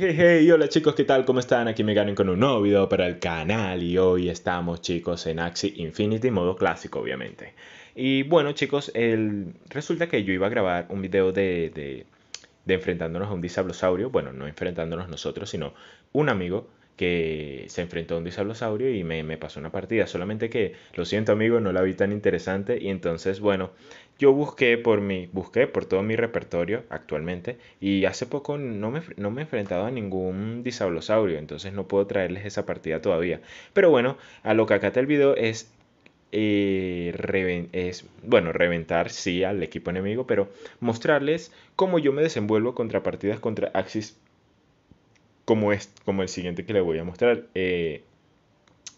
hey, hey, hola chicos, ¿qué tal? ¿Cómo están? Aquí me ganen con un nuevo video para el canal y hoy estamos chicos en Axie Infinity, modo clásico obviamente. Y bueno chicos, resulta que yo iba a grabar un video de, de, de enfrentándonos a un disablosaurio, bueno, no enfrentándonos nosotros, sino un amigo que se enfrentó a un disablosaurio y me, pasó una partida. Solamente que, lo siento amigo, no la vi tan interesante. Y entonces, bueno, yo busqué por mi, busqué por todo mi repertorio actualmente. Y hace poco no me, he enfrentado a ningún disablosaurio. Entonces no puedo traerles esa partida todavía. Pero bueno, a lo que acá el video es eh, es, bueno, reventar sí al equipo enemigo, pero mostrarles cómo yo me desenvuelvo contra partidas contra Axis como, es, como el siguiente que le voy a mostrar. Eh,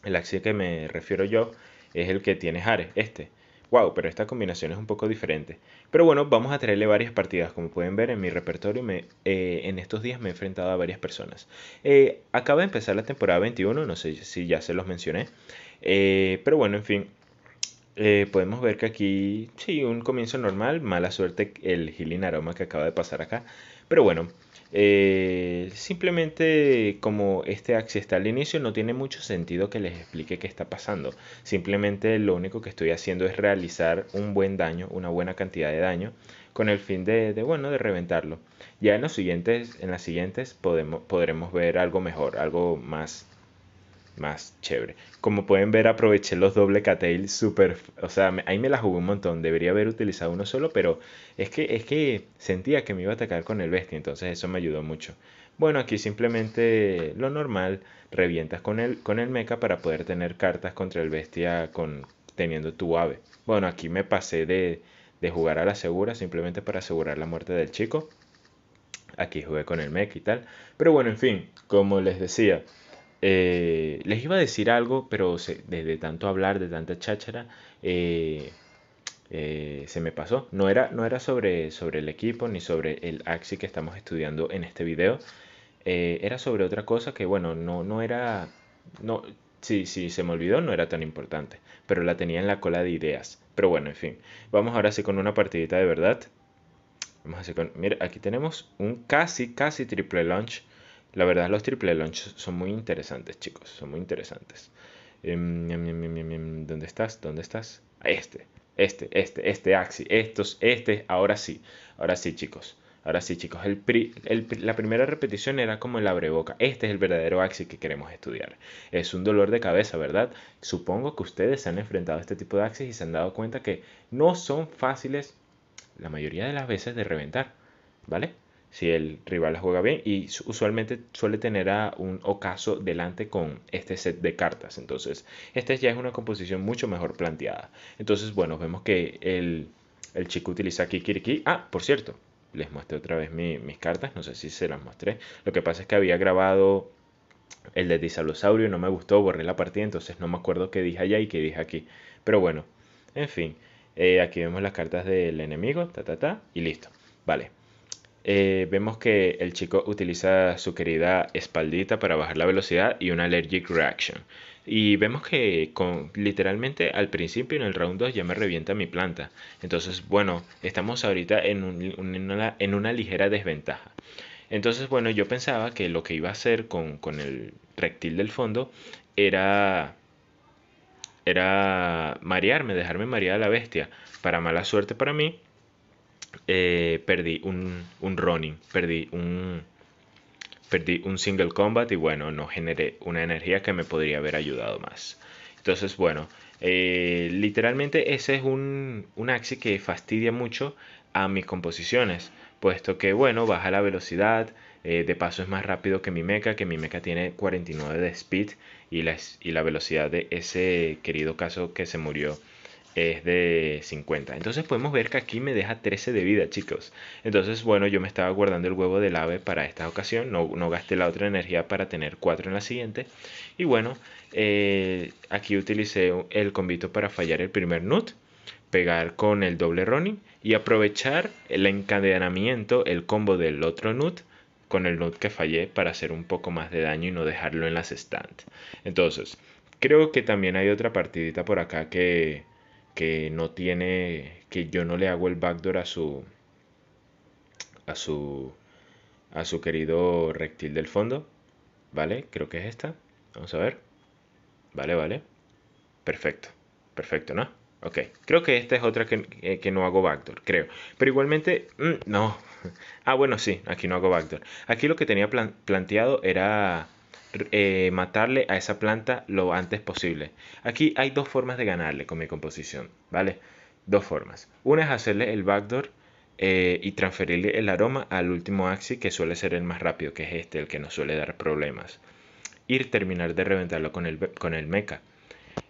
el axis que me refiero yo es el que tiene Jare, este. Wow, pero esta combinación es un poco diferente. Pero bueno, vamos a traerle varias partidas. Como pueden ver en mi repertorio, me, eh, en estos días me he enfrentado a varias personas. Eh, acaba de empezar la temporada 21, no sé si ya se los mencioné. pero bueno, en fin, eh, podemos ver que aquí sí, un comienzo normal, mala suerte el healing aroma que acaba de pasar acá, pero bueno, eh, simplemente como este axi está al inicio, no tiene mucho sentido que les explique qué está pasando. Simplemente lo único que estoy haciendo es realizar un buen daño, una buena cantidad de daño, con el fin de, bueno, de reventarlo. Ya en los siguientes, en las siguientes podremos ver algo mejor, algo más más chévere. Como pueden ver, aproveché los doble cattail super O sea, ahí me la jugué un montón. Debería haber utilizado uno solo, pero es que, es que sentía que me iba a atacar con el bestia, entonces eso me ayudó mucho. Bueno, aquí simplemente lo normal, revientas con el, con el mecha para poder tener cartas contra el bestia con, teniendo tu ave. Bueno, aquí me pasé de, jugar a la segura simplemente para asegurar la muerte del chico. Aquí jugué con el mecha y tal. Pero bueno, en fin, como les decía, eh, les iba a decir algo, pero desde tanto hablar, de tanta cháchara, eh, eh, se me pasó. No era, no era sobre, sobre el equipo ni sobre el Axi que estamos estudiando en este video. era sobre otra cosa que, bueno, no, no era... No, sí, sí, se me olvidó, no era tan importante, pero la tenía en la cola de ideas. Pero bueno, en fin, vamos ahora sí con una partidita de verdad. Vamos a hacer con... Mira, aquí tenemos un casi, casi triple launch la verdad los triple launch son muy interesantes, chicos. Son muy interesantes. Em, em, em, ¿Dónde estás? ¿Dónde estás? Este, este, este, este axi, ah, estos, este, ahora sí, ahora sí, chicos. Ahora sí, chicos, el la primera repetición era como el boca. Este es el verdadero axi que queremos estudiar. Es un dolor de cabeza, ¿verdad? Supongo que ustedes se han enfrentado a este tipo de axis y se han dado cuenta que no son fáciles la mayoría de las veces de reventar, ¿vale? si el rival la juega bien y usualmente suele tener a un ocaso delante con este set de cartas entonces esta ya es una composición mucho mejor planteada entonces bueno vemos que el, chico utiliza aquí Kiriki ah por cierto les mostré otra vez mis cartas no sé si se las mostré lo que pasa es que había grabado el de y no me gustó borré la partida entonces no me acuerdo qué dije allá y qué dije aquí pero bueno en fin eh, aquí vemos las cartas del enemigo ta ta ta y listo vale eh, vemos que el chico utiliza su querida espaldita para bajar la velocidad y una allergic reaction. Y vemos que con, literalmente al principio en el round 2 ya me revienta mi planta. Entonces, bueno, estamos ahorita en, en, una, ligera desventaja. Entonces, bueno, yo pensaba que lo que iba a hacer con, con el reptil del fondo era era marearme, dejarme marear a la bestia. Para mala suerte para mí, eh, perdí un, running, perdí un, perdí un single combat y bueno, no generé una energía que me podría haber ayudado más. Entonces, bueno, eh, literalmente ese es un, un axi que fastidia mucho a mis composiciones, puesto que, bueno, baja la velocidad, eh, de paso es más rápido que mi mecha, que mi mecha tiene 49 de speed y y la velocidad de ese querido caso que se murió es de 50. Entonces podemos ver que aquí me deja 13 de vida, chicos. Entonces, bueno, yo me estaba guardando el huevo del ave para esta ocasión. No, no gasté la otra energía para tener 4 en la siguiente. Y bueno, eh, aquí utilicé el convito para fallar el primer nut. Pegar con el doble running. Y aprovechar el encadenamiento, el combo del otro nut con el nut que fallé para hacer un poco más de daño y no dejarlo en las stands. Entonces, creo que también hay otra partidita por acá que que no tiene, que yo no le hago el backdoor a su, a su, a su querido rectil del fondo, ¿vale? Creo que es esta, vamos a ver, vale, vale, perfecto, perfecto, ¿no? Ok, creo que esta es otra que, eh, no hago backdoor, creo. Pero igualmente, mm, no. Ah, bueno, sí, aquí no hago backdoor. Aquí lo que tenía planteado era eh, matarle a esa planta lo antes posible. Aquí hay dos formas de ganarle con mi composición, ¿vale? Dos formas. Una es hacerle el backdoor eh, y transferirle el aroma al último axi que suele ser el más rápido, que es este, el que nos suele dar problemas. ir terminar de reventarlo con el, con el mecha.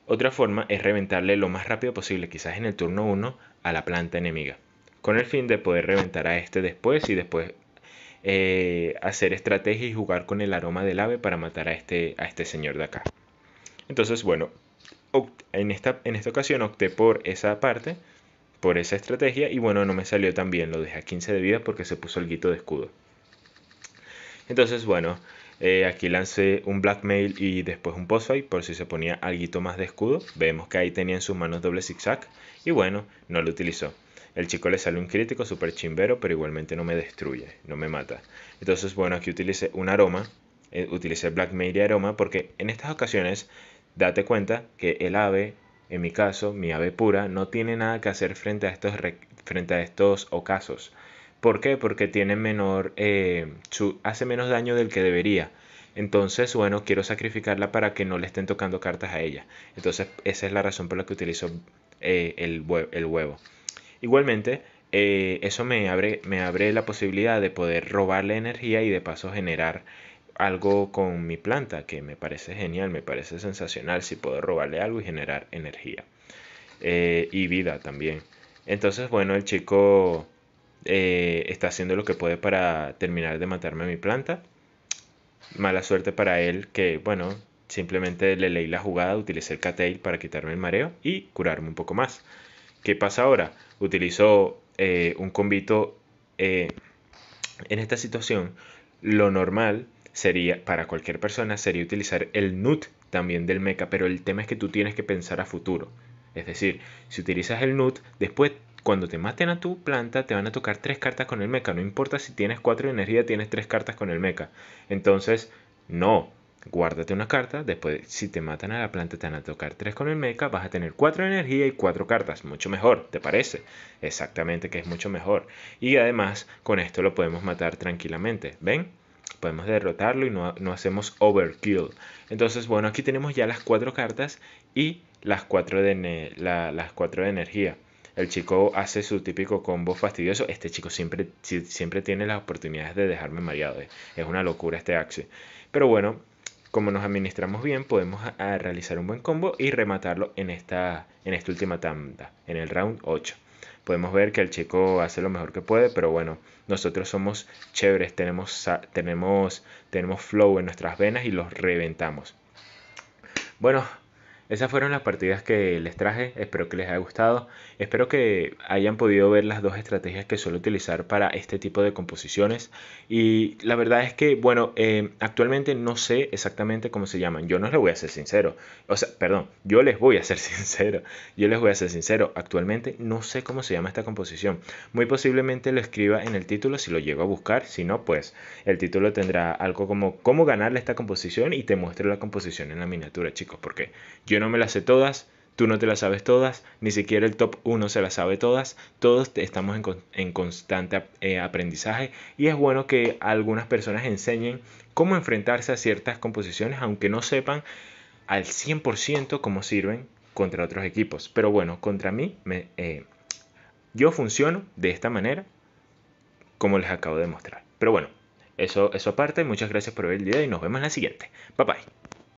Otra forma es reventarle lo más rápido posible, quizás en el turno 1, a la planta enemiga, con el fin de poder reventar a este después y después eh, hacer estrategia y jugar con el aroma del ave para matar a este, a este señor de acá. Entonces, bueno, en esta, en esta ocasión opté por esa parte, por esa estrategia, y bueno, no me salió tan bien, lo dejé a 15 de vida porque se puso el guito de escudo. Entonces, bueno, eh, aquí lancé un blackmail y después un postfight por si se ponía guito más de escudo. Vemos que ahí tenía en sus manos doble zigzag y bueno, no lo utilizó. El chico le sale un crítico super chimbero, pero igualmente no me destruye, no me mata. Entonces, bueno, aquí utilice un aroma, utilice eh, utilicé Black Mary aroma, porque en estas ocasiones, date cuenta que el ave, en mi caso, mi ave pura, no tiene nada que hacer frente a estos, frente a estos ocasos. ¿Por qué? Porque tiene menor, eh, hace menos daño del que debería. Entonces, bueno, quiero sacrificarla para que no le estén tocando cartas a ella. Entonces, esa es la razón por la que utilizo eh, el huevo. Igualmente, eh, eso me abre, la posibilidad de poder robarle energía y de paso generar algo con mi planta, que me parece genial, me parece sensacional si puedo robarle algo y generar energía. Eh, y vida también. Entonces, bueno, el chico eh, está haciendo lo que puede para terminar de matarme a mi planta. Mala suerte para él que, bueno, simplemente le leí la jugada, utilicé el Cateil para quitarme el mareo y curarme un poco más. ¿Qué pasa ahora? Utilizo eh, un convito. Eh, en esta situación, lo normal sería, para cualquier persona, sería utilizar el NUT también del meca, pero el tema es que tú tienes que pensar a futuro. Es decir, si utilizas el NUT, después cuando te maten a tu planta, te van a tocar tres cartas con el mecha. No importa si tienes cuatro de energía, tienes tres cartas con el mecha. Entonces, no. Guárdate una carta, después si te matan a la planta te van a tocar 3 con el mecha, vas a tener 4 de energía y 4 cartas, mucho mejor, ¿te parece? Exactamente que es mucho mejor. Y además con esto lo podemos matar tranquilamente, ¿ven? Podemos derrotarlo y no, hacemos overkill. Entonces, bueno, aquí tenemos ya las 4 cartas y las 4 de, las de energía el chico hace su típico combo fastidioso. Este chico siempre, siempre tiene las oportunidades de dejarme mareado. ¿eh? Es una locura este Axe. Pero bueno, como nos administramos bien, podemos realizar un buen combo y rematarlo en esta, en esta última tanda, en el round 8. Podemos ver que el chico hace lo mejor que puede, pero bueno, nosotros somos chéveres, tenemos, tenemos, tenemos flow en nuestras venas y los reventamos. Bueno, esas fueron las partidas que les traje, espero que les haya gustado, espero que hayan podido ver las dos estrategias que suelo utilizar para este tipo de composiciones y la verdad es que, bueno, em, actualmente no sé exactamente cómo se llaman, yo no les voy a ser sincero, o sea, perdón, yo les voy a ser sincero, yo les voy a ser sincero, actualmente no sé cómo se llama esta composición, muy posiblemente lo escriba en el título si lo llego a buscar, si no, pues el título tendrá algo como cómo ganarle esta composición y te muestro la composición en la miniatura, chicos, porque yo no me las sé todas, tú no te las sabes todas, ni siquiera el top 1 se las sabe todas, todos estamos en, constante eh, aprendizaje y es bueno que algunas personas enseñen cómo enfrentarse a ciertas composiciones, aunque no sepan al 100% cómo sirven contra otros equipos. Pero bueno, contra mí, me, eh, yo funciono de esta manera, como les acabo de mostrar. Pero bueno, eso, eso aparte, muchas gracias por ver el video y nos vemos en la siguiente. Bye bye.